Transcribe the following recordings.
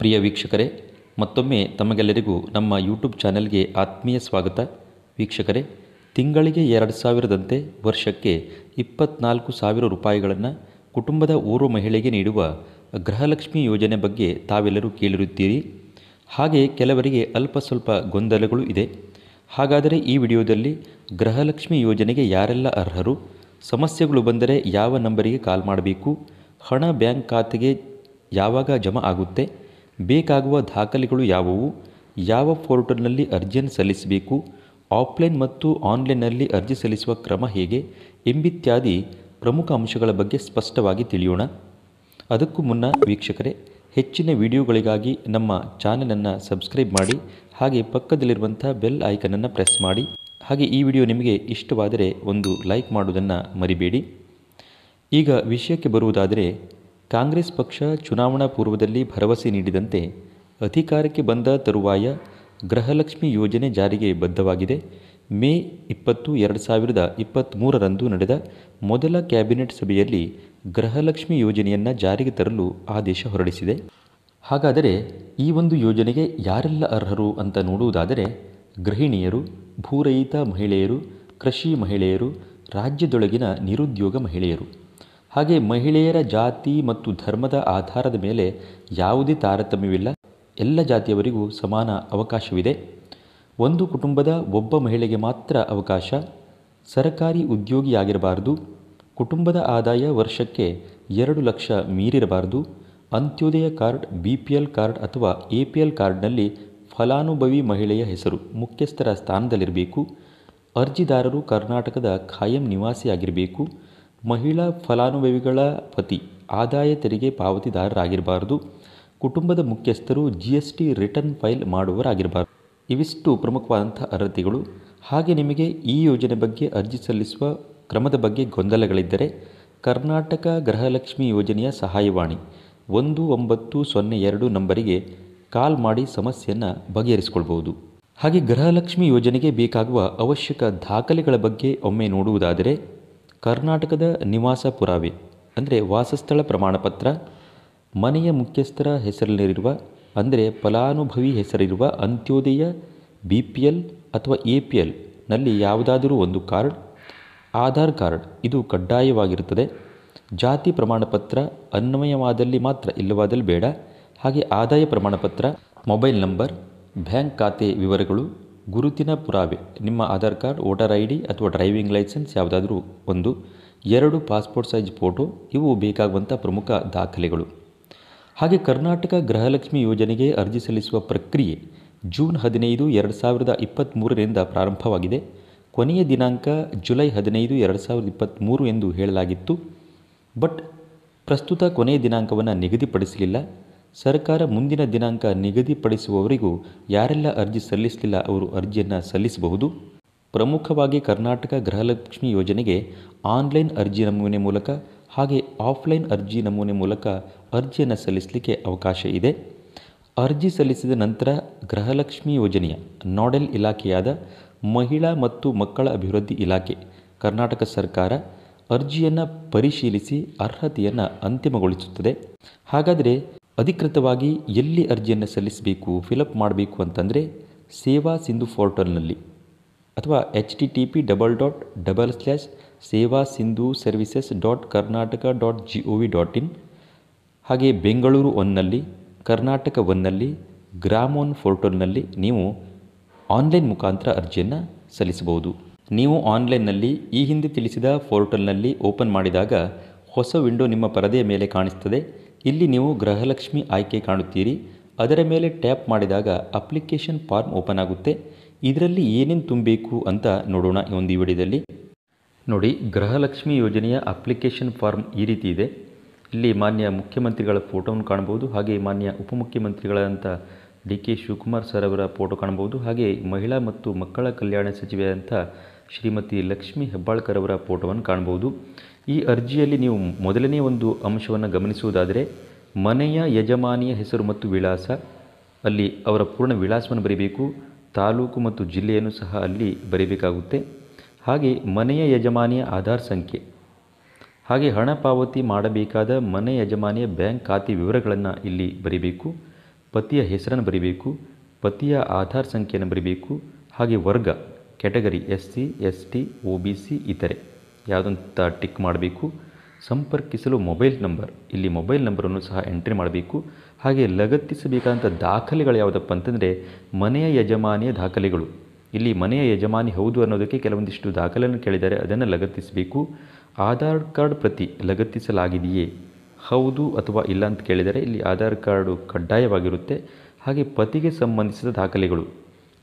ಪ್ರಿಯ ವೀಕ್ಷಕರೇ ಮತ್ತೊಮ್ಮೆ ತಮಗೆಲ್ಲರಿಗೂ ನಮ್ಮ ಯೂಟ್ಯೂಬ್ ಚಾನೆಲ್ಗೆ ಆತ್ಮೀಯ ಸ್ವಾಗತ ವೀಕ್ಷಕರೇ ತಿಂಗಳಿಗೆ ಎರಡು ಸಾವಿರದಂತೆ ವರ್ಷಕ್ಕೆ ಇಪ್ಪತ್ನಾಲ್ಕು ಸಾವಿರ ರೂಪಾಯಿಗಳನ್ನು ಕುಟುಂಬದ ಓರ್ವ ಮಹಿಳೆಗೆ ನೀಡುವ ಗೃಹಲಕ್ಷ್ಮಿ ಯೋಜನೆ ಬಗ್ಗೆ ತಾವೆಲ್ಲರೂ ಕೇಳಿರುತ್ತೀರಿ ಹಾಗೆ ಕೆಲವರಿಗೆ ಅಲ್ಪ ಸ್ವಲ್ಪ ಗೊಂದಲಗಳು ಇದೆ ಹಾಗಾದರೆ ಈ ವಿಡಿಯೋದಲ್ಲಿ ಗೃಹಲಕ್ಷ್ಮಿ ಯೋಜನೆಗೆ ಯಾರೆಲ್ಲ ಅರ್ಹರು ಸಮಸ್ಯೆಗಳು ಬಂದರೆ ಯಾವ ನಂಬರಿಗೆ ಕಾಲ್ ಮಾಡಬೇಕು ಹಣ ಬ್ಯಾಂಕ್ ಖಾತೆಗೆ ಯಾವಾಗ ಜಮಾ ಆಗುತ್ತೆ ಬೇಕಾಗುವ ದಾಖಲೆಗಳು ಯಾವುವು ಯಾವ ಪೋರ್ಟಲ್ನಲ್ಲಿ ಅರ್ಜಿಯನ್ನು ಸಲ್ಲಿಸಬೇಕು ಆಫ್ಲೈನ್ ಮತ್ತು ಆನ್ಲೈನ್ನಲ್ಲಿ ಅರ್ಜಿ ಸಲ್ಲಿಸುವ ಕ್ರಮ ಹೇಗೆ ಎಂಬಿತ್ಯಾದಿ ಪ್ರಮುಖ ಅಂಶಗಳ ಬಗ್ಗೆ ಸ್ಪಷ್ಟವಾಗಿ ತಿಳಿಯೋಣ ಅದಕ್ಕೂ ಮುನ್ನ ವೀಕ್ಷಕರೇ ಹೆಚ್ಚಿನ ವಿಡಿಯೋಗಳಿಗಾಗಿ ನಮ್ಮ ಚಾನಲನ್ನು ಸಬ್ಸ್ಕ್ರೈಬ್ ಮಾಡಿ ಹಾಗೆ ಪಕ್ಕದಲ್ಲಿರುವಂಥ ಬೆಲ್ ಐಕನನ್ನು ಪ್ರೆಸ್ ಮಾಡಿ ಹಾಗೆ ಈ ವಿಡಿಯೋ ನಿಮಗೆ ಇಷ್ಟವಾದರೆ ಒಂದು ಲೈಕ್ ಮಾಡುವುದನ್ನು ಮರಿಬೇಡಿ ಈಗ ವಿಷಯಕ್ಕೆ ಬರುವುದಾದರೆ ಕಾಂಗ್ರೆಸ್ ಪಕ್ಷ ಚುನಾವಣಾ ಪೂರ್ವದಲ್ಲಿ ಭರವಸೆ ನೀಡಿದಂತೆ ಅಧಿಕಾರಕ್ಕೆ ಬಂದ ತರುವಾಯ ಗೃಹಲಕ್ಷ್ಮಿ ಯೋಜನೆ ಜಾರಿಗೆ ಬದ್ಧವಾಗಿದೆ ಮೇ ಇಪ್ಪತ್ತು ಎರಡು ಸಾವಿರದ ಇಪ್ಪತ್ತ್ಮೂರರಂದು ನಡೆದ ಮೊದಲ ಕ್ಯಾಬಿನೆಟ್ ಸಭೆಯಲ್ಲಿ ಗೃಹಲಕ್ಷ್ಮಿ ಯೋಜನೆಯನ್ನು ಜಾರಿಗೆ ತರಲು ಆದೇಶ ಹೊರಡಿಸಿದೆ ಹಾಗಾದರೆ ಈ ಒಂದು ಯೋಜನೆಗೆ ಯಾರೆಲ್ಲ ಅರ್ಹರು ಅಂತ ನೋಡುವುದಾದರೆ ಗೃಹಿಣಿಯರು ಭೂರಹಿತ ಮಹಿಳೆಯರು ಕೃಷಿ ಮಹಿಳೆಯರು ರಾಜ್ಯದೊಳಗಿನ ನಿರುದ್ಯೋಗ ಮಹಿಳೆಯರು ಹಾಗೆ ಮಹಿಳೆಯರ ಜಾತಿ ಮತ್ತು ಧರ್ಮದ ಆಧಾರದ ಮೇಲೆ ಯಾವುದೇ ತಾರತಮ್ಯವಿಲ್ಲ ಎಲ್ಲ ಜಾತಿಯವರಿಗೂ ಸಮಾನ ಅವಕಾಶವಿದೆ ಒಂದು ಕುಟುಂಬದ ಒಬ್ಬ ಮಹಿಳೆಗೆ ಮಾತ್ರ ಅವಕಾಶ ಸರಕಾರಿ ಉದ್ಯೋಗಿಯಾಗಿರಬಾರದು ಕುಟುಂಬದ ಆದಾಯ ವರ್ಷಕ್ಕೆ ಎರಡು ಲಕ್ಷ ಮೀರಿರಬಾರದು Antyodaya card B P L card ಅಥವಾ ಎ ಪಿ ಎಲ್ ಕಾರ್ಡ್ನಲ್ಲಿ ಫಲಾನುಭವಿ ಮಹಿಳೆಯ ಹೆಸರು ಮುಖ್ಯಸ್ಥರ ಸ್ಥಾನದಲ್ಲಿರಬೇಕು ಅರ್ಜಿದಾರರು ಕರ್ನಾಟಕದ ಖಾಯಂ ನಿವಾಸಿಯಾಗಿರಬೇಕು ಮಹಿಳಾ ಫಲಾನುಭವಿಗಳ ಪತಿ ಆದಾಯ ತೆರಿಗೆ ಪಾವತಿದಾರರಾಗಿರಬಾರದು ಕುಟುಂಬದ ಮುಖ್ಯಸ್ಥರು G S T return file ಮಾಡುವರಾಗಿರಬಾರ್ದು ಇವಿಷ್ಟು ಪ್ರಮುಖವಾದಂಥ ಅರ್ಹತೆಗಳು ಹಾಗೆ ನಿಮಗೆ ಈ ಯೋಜನೆ ಬಗ್ಗೆ ಅರ್ಜಿ ಸಲ್ಲಿಸುವ ಕ್ರಮದ ಬಗ್ಗೆ ಗೊಂದಲಗಳಿದ್ದರೆ ಕರ್ನಾಟಕ ಗೃಹಲಕ್ಷ್ಮಿ ಯೋಜನೆಯ ಸಹಾಯವಾಣಿ ಒಂದು ಒಂಬತ್ತು ಸೊನ್ನೆ ಎರಡು ನಂಬರಿಗೆ ಕಾಲ್ ಮಾಡಿ ಸಮಸ್ಯೆಯನ್ನು ಬಗೆಹರಿಸಿಕೊಳ್ಬೋದು ಹಾಗೆ ಗೃಹಲಕ್ಷ್ಮಿ ಯೋಜನೆಗೆ ಬೇಕಾಗುವ ಅವಶ್ಯಕ ದಾಖಲೆಗಳ ಬಗ್ಗೆ ಒಮ್ಮೆ ನೋಡುವುದಾದರೆ ಕರ್ನಾಟಕದ ನಿವಾಸ ಪುರಾವೆ ಅಂದರೆ ವಾಸಸ್ಥಳ ಪ್ರಮಾಣಪತ್ರ ಮನೆಯ ಮುಖ್ಯಸ್ಥರ ಹೆಸರಿನಲ್ಲಿರುವ ಅಂದರೆ ಫಲಾನುಭವಿ ಹೆಸರಿರುವ ಅಂತ್ಯೋದಯ ಬಿ ಪಿ ಎಲ್ ಅಥವಾ ಎ ಪಿ ಎಲ್ನಲ್ಲಿ ಯಾವುದಾದರೂ ಒಂದು ಕಾರ್ಡ್ ಆಧಾರ್ ಕಾರ್ಡ್ ಇದು ಕಡ್ಡಾಯವಾಗಿರುತ್ತದೆ ಜಾತಿ ಪ್ರಮಾಣಪತ್ರ ಅನ್ವಯವಾದಲ್ಲಿ ಮಾತ್ರ ಇಲ್ಲವಾದಲ್ಲಿ ಬೇಡ ಹಾಗೆ ಆದಾಯ ಪ್ರಮಾಣಪತ್ರ ಮೊಬೈಲ್ ನಂಬರ್ ಬ್ಯಾಂಕ್ ಖಾತೆ ವಿವರಗಳು ಗುರುತಿನ ಪುರಾವೆ ನಿಮ್ಮ Aadhaar card voter I D ಅಥವಾ ಡ್ರೈವಿಂಗ್ ಲೈಸೆನ್ಸ್ ಯಾವುದಾದ್ರೂ ಒಂದು ಎರಡು ಪಾಸ್ಪೋರ್ಟ್ ಸೈಜ್ ಫೋಟೋ ಇವು ಬೇಕಾಗುವಂಥ ಪ್ರಮುಖ ದಾಖಲೆಗಳು ಹಾಗೆ ಕರ್ನಾಟಕ ಗೃಹಲಕ್ಷ್ಮಿ ಯೋಜನೆಗೆ ಅರ್ಜಿ ಸಲ್ಲಿಸುವ ಪ್ರಕ್ರಿಯೆ ಜೂನ್ ಹದಿನೈದು ಎರಡು ಸಾವಿರದ ಇಪ್ಪತ್ತ್ಮೂರರಿಂದ ಪ್ರಾರಂಭವಾಗಿದೆ ಕೊನೆಯ ದಿನಾಂಕ ಜುಲೈ ಹದಿನೈದು ಎರಡು ಸಾವಿರದ ಇಪ್ಪತ್ತ್ಮೂರು ಎಂದು ಹೇಳಲಾಗಿತ್ತು ಬಟ್ ಪ್ರಸ್ತುತ ಕೊನೆಯ ದಿನಾಂಕವನ್ನು ನಿಗದಿಪಡಿಸಲಿಲ್ಲ ಸರ್ಕಾರ ಮುಂದಿನ ದಿನಾಂಕ ನಿಗದಿಪಡಿಸುವವರಿಗೂ ಯಾರೆಲ್ಲ ಅರ್ಜಿ ಸಲ್ಲಿಸಲಿಲ್ಲ ಅವರು ಅರ್ಜಿಯನ್ನು ಸಲ್ಲಿಸಬಹುದು ಪ್ರಮುಖವಾಗಿ ಕರ್ನಾಟಕ ಗೃಹಲಕ್ಷ್ಮಿ ಯೋಜನೆಗೆ ಆನ್ಲೈನ್ ಅರ್ಜಿ ನಮೂನೆ ಮೂಲಕ ಹಾಗೆ ಆಫ್ಲೈನ್ ಅರ್ಜಿ ನಮೂನೆ ಮೂಲಕ ಅರ್ಜಿಯನ್ನು ಸಲ್ಲಿಸಲಿಕ್ಕೆ ಅವಕಾಶ ಇದೆ ಅರ್ಜಿ ಸಲ್ಲಿಸಿದ ನಂತರ ಗೃಹಲಕ್ಷ್ಮಿ ಯೋಜನೆಯ ನೋಡೆಲ್ ಇಲಾಖೆಯಾದ ಮಹಿಳಾ ಮತ್ತು ಮಕ್ಕಳ ಅಭಿವೃದ್ಧಿ ಇಲಾಖೆ ಕರ್ನಾಟಕ ಸರ್ಕಾರ ಅರ್ಜಿಯನ್ನು ಪರಿಶೀಲಿಸಿ ಅರ್ಹತೆಯನ್ನು ಅಂತಿಮಗೊಳಿಸುತ್ತದೆ ಹಾಗಾದರೆ ಅಧಿಕೃತವಾಗಿ ಎಲ್ಲಿ ಅರ್ಜಿಯನ್ನು ಸಲ್ಲಿಸಬೇಕು ಫಿಲಪ್ ಮಾಡಬೇಕು ಅಂತಂದರೆ ಸೇವಾ ಸಿಂಧು ಪೋರ್ಟಲ್ನಲ್ಲಿ ಅಥವಾ H T T P double dot double slash Seva Sindhu services dot Karnataka dot G O V dot in ಹಾಗೆ ಬೆಂಗಳೂರು ಒನ್ನಲ್ಲಿ ಕರ್ನಾಟಕ ಒನ್ನಲ್ಲಿ ಗ್ರಾಮೋನ್ ಪೋರ್ಟಲ್ನಲ್ಲಿ ನೀವು ಆನ್ಲೈನ್ ಮುಖಾಂತರ ಅರ್ಜಿಯನ್ನು ಸಲ್ಲಿಸಬಹುದು ನೀವು ಆನ್ಲೈನ್ನಲ್ಲಿ ಈ ಹಿಂದೆ ತಿಳಿಸಿದ ಪೋರ್ಟಲ್ನಲ್ಲಿ ಓಪನ್ ಮಾಡಿದಾಗ ಹೊಸ ವಿಂಡೋ ನಿಮ್ಮ ಪರದೆಯ ಮೇಲೆ ಕಾಣಿಸ್ತದೆ ಇಲ್ಲಿ ನೀವು ಗೃಹಲಕ್ಷ್ಮಿ ಆಯ್ಕೆ ಕಾಣುತ್ತೀರಿ ಅದರ ಮೇಲೆ ಟ್ಯಾಪ್ ಮಾಡಿದಾಗ ಅಪ್ಲಿಕೇಶನ್ ಫಾರ್ಮ್ ಓಪನ್ ಆಗುತ್ತೆ ಇದರಲ್ಲಿ ಏನೇನು ತುಂಬಬೇಕು ಅಂತ ನೋಡೋಣ ಈ ಒಂದು ಈ ವಿಡಿಯೋದಲ್ಲಿ ನೋಡಿ ಗೃಹಲಕ್ಷ್ಮಿ ಯೋಜನೆಯ ಅಪ್ಲಿಕೇಶನ್ ಫಾರ್ಮ್ ಈ ರೀತಿ ಇದೆ ಇಲ್ಲಿ ಮಾನ್ಯ ಮುಖ್ಯಮಂತ್ರಿಗಳ ಫೋಟೋವನ್ನು ಕಾಣ್ಬೋದು ಹಾಗೆ ಮಾನ್ಯ ಉಪಮುಖ್ಯಮಂತ್ರಿಗಳಾದಂಥ ಡಿ ಕೆ ಶಿವಕುಮಾರ್ ಸರ್ ಅವರ ಫೋಟೋ ಕಾಣ್ಬೋದು ಹಾಗೆ ಮಹಿಳಾ ಮತ್ತು ಮಕ್ಕಳ ಕಲ್ಯಾಣ ಸಚಿವೆಯಾದಂಥ ಶ್ರೀಮತಿ ಲಕ್ಷ್ಮಿ ಹೆಬ್ಬಾಳ್ಕರ್ ಅವರ ಫೋಟೋವನ್ನು ಕಾಣ್ಬೋದು ಈ ಅರ್ಜಿಯಲ್ಲಿ ನೀವು ಮೊದಲನೇ ಒಂದು ಅಂಶವನ್ನು ಗಮನಿಸುವುದಾದರೆ ಮನೆಯ ಯಜಮಾನಿಯ ಹೆಸರು ಮತ್ತು ವಿಳಾಸ ಅಲ್ಲಿ ಅವರ ಪೂರ್ಣ ವಿಳಾಸವನ್ನು ಬರೀಬೇಕು ತಾಲೂಕು ಮತ್ತು ಜಿಲ್ಲೆಯನ್ನು ಸಹ ಅಲ್ಲಿ ಬರೀಬೇಕಾಗುತ್ತೆ ಹಾಗೆ ಮನೆಯ ಯಜಮಾನಿಯ ಆಧಾರ್ ಸಂಖ್ಯೆ ಹಾಗೆ ಹಣ ಪಾವತಿ ಮಾಡಬೇಕಾದ ಮನೆ ಯಜಮಾನಿಯ ಬ್ಯಾಂಕ್ ಖಾತೆ ವಿವರಗಳನ್ನು ಇಲ್ಲಿ ಬರೀಬೇಕು ಪತಿಯ ಹೆಸರನ್ನು ಬರೀಬೇಕು ಪತಿಯ ಆಧಾರ್ ಸಂಖ್ಯೆಯನ್ನು ಬರೀಬೇಕು ಹಾಗೆ ವರ್ಗ category S C S T O B C ಇತರೆ ಯಾವುದಂತ ಟಿಕ್ ಮಾಡಬೇಕು ಸಂಪರ್ಕಿಸಲು ಮೊಬೈಲ್ ನಂಬರ್ ಇಲ್ಲಿ ಮೊಬೈಲ್ ನಂಬರನ್ನು ಸಹ ಎಂಟ್ರಿ ಮಾಡಬೇಕು ಹಾಗೆ ಲಗತ್ತಿಸಬೇಕಾದಂಥ ದಾಖಲೆಗಳು ಯಾವುದಪ್ಪ ಅಂತಂದರೆ ಮನೆಯ ಯಜಮಾನಿಯ ದಾಖಲೆಗಳು ಇಲ್ಲಿ ಮನೆಯ ಯಜಮಾನಿ ಹೌದು ಅನ್ನೋದಕ್ಕೆ ಕೆಲವೊಂದಿಷ್ಟು ದಾಖಲೆಯನ್ನು ಕೇಳಿದ್ದಾರೆ ಅದನ್ನು ಲಗತ್ತಿಸಬೇಕು ಆಧಾರ್ ಕಾರ್ಡ್ ಪ್ರತಿ ಲಗತ್ತಿಸಲಾಗಿದೆಯೇ ಹೌದು ಅಥವಾ ಇಲ್ಲ ಅಂತ ಕೇಳಿದರೆ ಇಲ್ಲಿ ಆಧಾರ್ ಕಾರ್ಡು ಕಡ್ಡಾಯವಾಗಿರುತ್ತೆ ಹಾಗೆ ಪತಿಗೆ ಸಂಬಂಧಿಸಿದ ದಾಖಲೆಗಳು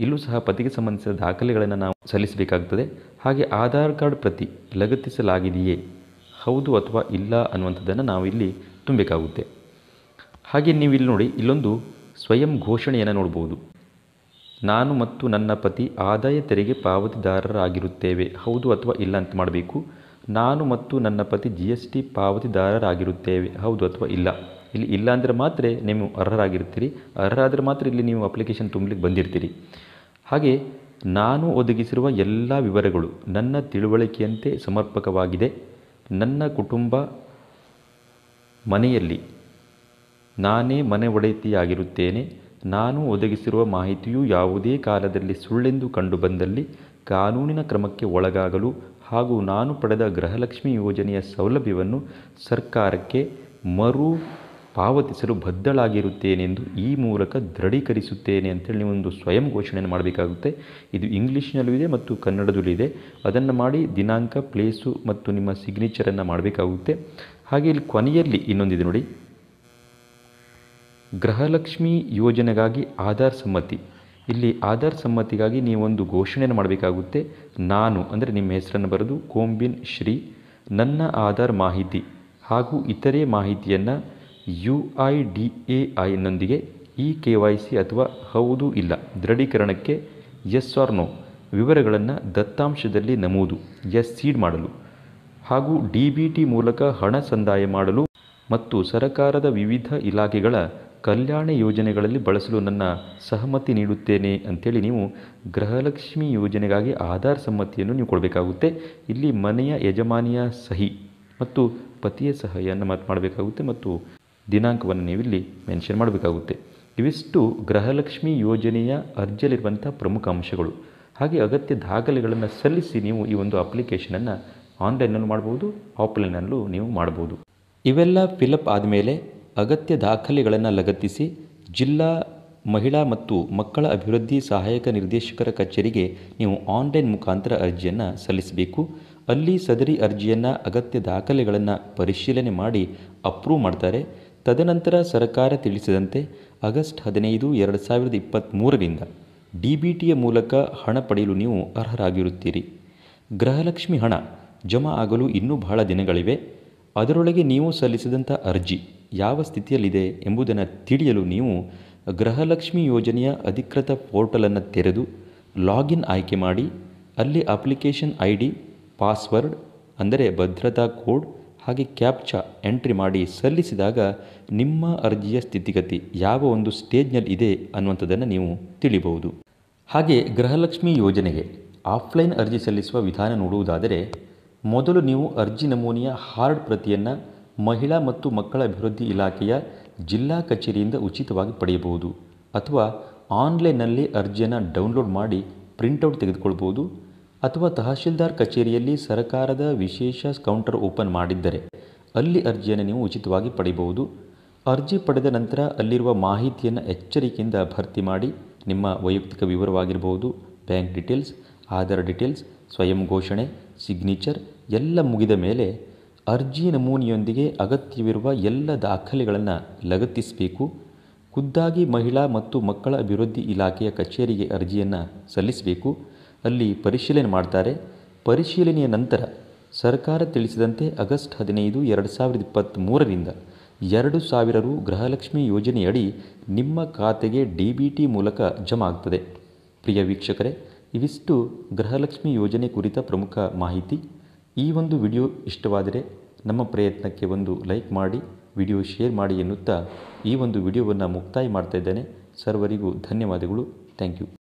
ಇಲ್ಲೂ ಸಹ ಪತಿಗೆ ಸಂಬಂಧಿಸಿದ ದಾಖಲೆಗಳನ್ನು ನಾವು ಸಲ್ಲಿಸಬೇಕಾಗ್ತದೆ ಹಾಗೆ ಆಧಾರ್ ಕಾರ್ಡ್ ಪ್ರತಿ ಲಗತ್ತಿಸಲಾಗಿದೆಯೇ ಹೌದು ಅಥವಾ ಇಲ್ಲ ಅನ್ನುವಂಥದ್ದನ್ನು ಇಲ್ಲಿ ತುಂಬಬೇಕಾಗುತ್ತೆ ಹಾಗೆ ನೀವು ಇಲ್ಲಿ ನೋಡಿ ಇಲ್ಲೊಂದು ಸ್ವಯಂ ಘೋಷಣೆಯನ್ನು ನೋಡ್ಬೋದು ನಾನು ಮತ್ತು ನನ್ನ ಪತಿ ಆದಾಯ ತೆರಿಗೆ ಪಾವತಿದಾರರಾಗಿರುತ್ತೇವೆ ಹೌದು ಅಥವಾ ಇಲ್ಲ ಅಂತ ಮಾಡಬೇಕು ನಾನು ಮತ್ತು ನನ್ನ ಪತಿ ಜಿ ಎಸ್ ಟಿ ಪಾವತಿದಾರರಾಗಿರುತ್ತೇವೆ ಹೌದು ಅಥವಾ ಇಲ್ಲ ಇಲ್ಲಿ ಇಲ್ಲ ಅಂದರೆ ಮಾತ್ರ ನೀವು ಅರ್ಹರಾಗಿರ್ತೀರಿ ಅರ್ಹರಾದರೆ ಮಾತ್ರ ಇಲ್ಲಿ ನೀವು ಅಪ್ಲಿಕೇಶನ್ ತುಂಬಲಿಕ್ಕೆ ಬಂದಿರ್ತೀರಿ ಹಾಗೆ ನಾನು ಒದಗಿಸಿರುವ ಎಲ್ಲ ವಿವರಗಳು ನನ್ನ ತಿಳುವಳಿಕೆಯಂತೆ ಸಮರ್ಪಕವಾಗಿದೆ ನನ್ನ ಕುಟುಂಬ ಮನೆಯಲ್ಲಿ ನಾನೇ ಮನೆ ಒಡೆತಿಯಾಗಿರುತ್ತೇನೆ ನಾನು ಒದಗಿಸಿರುವ ಮಾಹಿತಿಯು ಯಾವುದೇ ಕಾಲದಲ್ಲಿ ಸುಳ್ಳೆಂದು ಕಂಡುಬಂದಲ್ಲಿ ಕಾನೂನಿನ ಕ್ರಮಕ್ಕೆ ಒಳಗಾಗಲು ಹಾಗೂ ನಾನು ಪಡೆದ ಗೃಹಲಕ್ಷ್ಮಿ ಯೋಜನೆಯ ಸೌಲಭ್ಯವನ್ನು ಸರ್ಕಾರಕ್ಕೆ ಮರು ಪಾವತಿಸಲು ಬದ್ಧಳಾಗಿರುತ್ತೇನೆಂದು ಈ ಮೂಲಕ ದೃಢೀಕರಿಸುತ್ತೇನೆ ಅಂತೇಳಿ ನೀವು ಒಂದು ಸ್ವಯಂ ಘೋಷಣೆಯನ್ನು ಮಾಡಬೇಕಾಗುತ್ತೆ ಇದು ಇಂಗ್ಲೀಷ್ನಲ್ಲೂ ಇದೆ ಮತ್ತು ಕನ್ನಡದಲ್ಲೂ ಇದೆ ಅದನ್ನು ಮಾಡಿ ದಿನಾಂಕ ಪ್ಲೇಸು ಮತ್ತು ನಿಮ್ಮ ಸಿಗ್ನೇಚರನ್ನು ಮಾಡಬೇಕಾಗುತ್ತೆ ಹಾಗೆ ಇಲ್ಲಿ ಕೊನೆಯಲ್ಲಿ ಇನ್ನೊಂದಿದೆ ನೋಡಿ ಗೃಹಲಕ್ಷ್ಮಿ ಯೋಜನೆಗಾಗಿ ಆಧಾರ್ ಸಮ್ಮತಿ ಇಲ್ಲಿ ಆಧಾರ್ ಸಮ್ಮತಿಗಾಗಿ ನೀವೊಂದು ಘೋಷಣೆಯನ್ನು ಮಾಡಬೇಕಾಗುತ್ತೆ ನಾನು ಅಂದರೆ ನಿಮ್ಮ ಹೆಸರನ್ನು ಬರೆದು ಕೋಂಬಿನ್ ಶ್ರೀ ನನ್ನ ಆಧಾರ್ ಮಾಹಿತಿ ಹಾಗೂ ಇತರೆ ಮಾಹಿತಿಯನ್ನು ಯು ಐ ಡಿ ಎ ಐನೊಂದಿಗೆ ಇ ಕೆ ವೈ ಸಿ ಅಥವಾ ಹೌದು ಇಲ್ಲ ದೃಢೀಕರಣಕ್ಕೆ ಎಸ್ ಆರ್ ನೋ ವಿವರಗಳನ್ನು ದತ್ತಾಂಶದಲ್ಲಿ ನಮೂದು ಎಸ್ ಸೀಡ್ ಮಾಡಲು ಹಾಗೂ ಡಿ ಬಿ ಟಿ ಮೂಲಕ ಹಣ ಸಂದಾಯ ಮಾಡಲು ಮತ್ತು ಸರಕಾರದ ವಿವಿಧ ಇಲಾಖೆಗಳ ಕಲ್ಯಾಣ ಯೋಜನೆಗಳಲ್ಲಿ ಬಳಸಲು ನನ್ನ ಸಹಮತಿ ನೀಡುತ್ತೇನೆ ಅಂಥೇಳಿ ನೀವು ಗೃಹಲಕ್ಷ್ಮಿ ಯೋಜನೆಗಾಗಿ ಆಧಾರ್ ಸಮ್ಮತಿಯನ್ನು ನೀವು ಕೊಡಬೇಕಾಗುತ್ತೆ ಇಲ್ಲಿ ಮನೆಯ ಯಜಮಾನಿಯ ಸಹಿ ಮತ್ತು ಪತಿಯ ಸಹಾಯವನ್ನು ಮಾತು ಮಾಡಬೇಕಾಗುತ್ತೆ ಮತ್ತು ದಿನಾಂಕವನ್ನು ನೀವಿಲ್ಲಿ ಮೆನ್ಷನ್ ಮಾಡಬೇಕಾಗುತ್ತೆ ಇವಿಷ್ಟು ಗೃಹಲಕ್ಷ್ಮಿ ಯೋಜನೆಯ ಅರ್ಜಿಯಲ್ಲಿರುವಂಥ ಪ್ರಮುಖ ಅಂಶಗಳು ಹಾಗೆ ಅಗತ್ಯ ದಾಖಲೆಗಳನ್ನು ಸಲ್ಲಿಸಿ ನೀವು ಈ ಒಂದು ಅಪ್ಲಿಕೇಶನನ್ನು ಆನ್ಲೈನಲ್ಲೂ ಮಾಡ್ಬೋದು ಆಫ್ಲೈನಲ್ಲೂ ನೀವು ಮಾಡ್ಬೋದು ಇವೆಲ್ಲ ಫಿಲಪ್ ಆದಮೇಲೆ ಅಗತ್ಯ ದಾಖಲೆಗಳನ್ನು ಲಗತ್ತಿಸಿ ಜಿಲ್ಲಾ ಮಹಿಳಾ ಮತ್ತು ಮಕ್ಕಳ ಅಭಿವೃದ್ಧಿ ಸಹಾಯಕ ನಿರ್ದೇಶಕರ ಕಚೇರಿಗೆ ನೀವು ಆನ್ಲೈನ್ ಮುಖಾಂತರ ಅರ್ಜಿಯನ್ನು ಸಲ್ಲಿಸಬೇಕು ಅಲ್ಲಿ ಸದರಿ ಅರ್ಜಿಯನ್ನು ಅಗತ್ಯ ದಾಖಲೆಗಳನ್ನು ಪರಿಶೀಲನೆ ಮಾಡಿ ಅಪ್ರೂವ್ ಮಾಡ್ತಾರೆ ತದನಂತರ ಸರ್ಕಾರ ತಿಳಿಸಿದಂತೆ ಆಗಸ್ಟ್ ಹದಿನೈದು ಎರಡು ಸಾವಿರದ ಇಪ್ಪತ್ತ್ಮೂರರಿಂದ ಡಿ ಬಿ ಟಿಯ ಮೂಲಕ ಹಣ ಪಡೆಯಲು ನೀವು ಅರ್ಹರಾಗಿರುತ್ತೀರಿ ಗೃಹಲಕ್ಷ್ಮಿ ಹಣ ಜಮಾ ಆಗಲು ಇನ್ನೂ ಬಹಳ ದಿನಗಳಿವೆ ಅದರೊಳಗೆ ನೀವು ಸಲ್ಲಿಸಿದಂಥ ಅರ್ಜಿ ಯಾವ ಸ್ಥಿತಿಯಲ್ಲಿದೆ ಎಂಬುದನ್ನು ತಿಳಿಯಲು ನೀವು ಗೃಹಲಕ್ಷ್ಮಿ ಯೋಜನೆಯ ಅಧಿಕೃತ ಪೋರ್ಟಲನ್ನು ತೆರೆದು ಲಾಗಿನ್ ಆಯ್ಕೆ ಮಾಡಿ ಅಲ್ಲಿ ಅಪ್ಲಿಕೇಶನ್ ಐ ಡಿ ಪಾಸ್ವರ್ಡ್ ಅಂದರೆ ಭದ್ರತಾ ಕೋಡ್ ಹಾಗೆ ಕ್ಯಾಪ್ಚಾ ಎಂಟ್ರಿ ಮಾಡಿ ಸಲ್ಲಿಸಿದಾಗ ನಿಮ್ಮ ಅರ್ಜಿಯ ಸ್ಥಿತಿಗತಿ ಯಾವ ಒಂದು ಸ್ಟೇಜ್ನಲ್ಲಿ ಇದೆ ಅನ್ನುವಂಥದ್ದನ್ನು ನೀವು ತಿಳಿಬಹುದು ಹಾಗೆ ಗೃಹಲಕ್ಷ್ಮಿ ಯೋಜನೆಗೆ ಆಫ್ಲೈನ್ ಅರ್ಜಿ ಸಲ್ಲಿಸುವ ವಿಧಾನ ನೋಡುವುದಾದರೆ ಮೊದಲು ನೀವು ಅರ್ಜಿ ನಮೂನೆಯ ಹಾರ್ಡ್ ಪ್ರತಿಯನ್ನು ಮಹಿಳಾ ಮತ್ತು ಮಕ್ಕಳ ಅಭಿವೃದ್ಧಿ ಇಲಾಖೆಯ ಜಿಲ್ಲಾ ಕಚೇರಿಯಿಂದ ಉಚಿತವಾಗಿ ಪಡೆಯಬಹುದು ಅಥವಾ ಆನ್ಲೈನ್ನಲ್ಲಿ ಅರ್ಜಿಯನ್ನು ಡೌನ್ಲೋಡ್ ಮಾಡಿ ಪ್ರಿಂಟೌಟ್ ತೆಗೆದುಕೊಳ್ಬೋದು ಅಥವಾ ತಹಶೀಲ್ದಾರ್ ಕಚೇರಿಯಲ್ಲಿ ಸರ್ಕಾರದ ವಿಶೇಷ ಕೌಂಟರ್ ಓಪನ್ ಮಾಡಿದ್ದರೆ ಅಲ್ಲಿ ಅರ್ಜಿಯನ್ನು ನೀವು ಉಚಿತವಾಗಿ ಪಡೆಯಬಹುದು ಅರ್ಜಿ ಪಡೆದ ನಂತರ ಅಲ್ಲಿರುವ ಮಾಹಿತಿಯನ್ನು ಎಚ್ಚರಿಕೆಯಿಂದ ಭರ್ತಿ ಮಾಡಿ ನಿಮ್ಮ ವೈಯಕ್ತಿಕ ವಿವರವಾಗಿರಬಹುದು ಬ್ಯಾಂಕ್ ಡೀಟೇಲ್ಸ್ ಆಧಾರ್ ಡೀಟೇಲ್ಸ್ ಸ್ವಯಂ ಘೋಷಣೆ ಸಿಗ್ನೇಚರ್ ಎಲ್ಲ ಮುಗಿದ ಮೇಲೆ ಅರ್ಜಿ ನಮೂನೆಯೊಂದಿಗೆ ಅಗತ್ಯವಿರುವ ಎಲ್ಲ ದಾಖಲೆಗಳನ್ನು ಲಗತ್ತಿಸಬೇಕು ಖುದ್ದಾಗಿ ಮಹಿಳಾ ಮತ್ತು ಮಕ್ಕಳ ಅಭಿವೃದ್ಧಿ ಇಲಾಖೆಯ ಕಚೇರಿಗೆ ಅರ್ಜಿಯನ್ನು ಸಲ್ಲಿಸಬೇಕು ಅಲ್ಲಿ ಪರಿಶೀಲನೆ ಮಾಡ್ತಾರೆ ಪರಿಶೀಲನೆಯ ನಂತರ ಸರ್ಕಾರ ತಿಳಿಸಿದಂತೆ ಆಗಸ್ಟ್ ಹದಿನೈದು ಎರಡು ಸಾವಿರದ ಇಪ್ಪತ್ತ್ಮೂರರಿಂದ ಎರಡು ಸಾವಿರ ರು ಗೃಹಲಕ್ಷ್ಮಿ ಯೋಜನೆಯಡಿ ನಿಮ್ಮ ಖಾತೆಗೆ ಡಿ ಬಿ ಟಿ ಮೂಲಕ ಜಮಾ ಆಗ್ತದೆ ಪ್ರಿಯ ವೀಕ್ಷಕರೇ ಇವಿಷ್ಟು ಗೃಹಲಕ್ಷ್ಮಿ ಯೋಜನೆ ಕುರಿತ ಪ್ರಮುಖ ಮಾಹಿತಿ ಈ ಒಂದು ವಿಡಿಯೋ ಇಷ್ಟವಾದರೆ ನಮ್ಮ ಪ್ರಯತ್ನಕ್ಕೆ ಒಂದು ಲೈಕ್ ಮಾಡಿ ವಿಡಿಯೋ ಶೇರ್ ಮಾಡಿ ಎನ್ನುತ್ತಾ ಈ ಒಂದು ವಿಡಿಯೋವನ್ನು ಮುಕ್ತಾಯ ಮಾಡ್ತಾ ಇದ್ದೇನೆ ಸರ್ವರಿಗೂ ಧನ್ಯವಾದಗಳು ಥ್ಯಾಂಕ್ ಯು